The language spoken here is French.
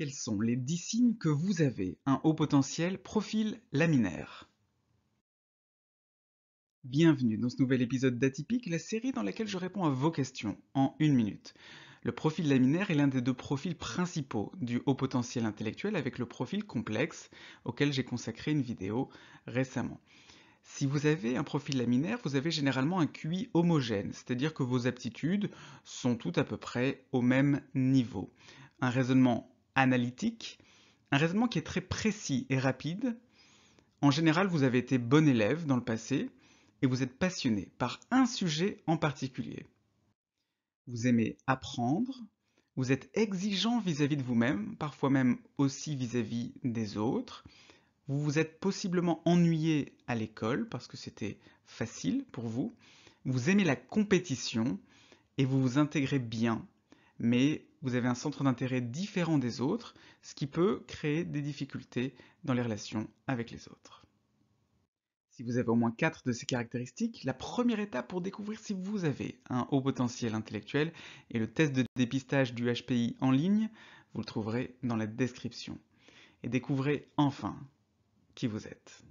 Quels sont les 10 signes que vous avez un haut potentiel profil laminaire Bienvenue dans ce nouvel épisode d'Atypique, la série dans laquelle je réponds à vos questions en une minute. Le profil laminaire est l'un des deux profils principaux du haut potentiel intellectuel avec le profil complexe auquel j'ai consacré une vidéo récemment. Si vous avez un profil laminaire, vous avez généralement un QI homogène, c'est-à-dire que vos aptitudes sont toutes à peu près au même niveau. Un raisonnement analytique, un raisonnement qui est très précis et rapide. En général, vous avez été bon élève dans le passé et vous êtes passionné par un sujet en particulier. Vous aimez apprendre, vous êtes exigeant vis-à-vis de vous-même, parfois même aussi vis à -vis des autres. Vous vous êtes possiblement ennuyé à l'école parce que c'était facile pour vous. Vous aimez la compétition et vous vous intégrez bien, mais vous avez un centre d'intérêt différent des autres, ce qui peut créer des difficultés dans les relations avec les autres. Si vous avez au moins 4 de ces caractéristiques, la première étape pour découvrir si vous avez un haut potentiel intellectuel est le test de dépistage du HPI en ligne, vous le trouverez dans la description. Et découvrez enfin qui vous êtes.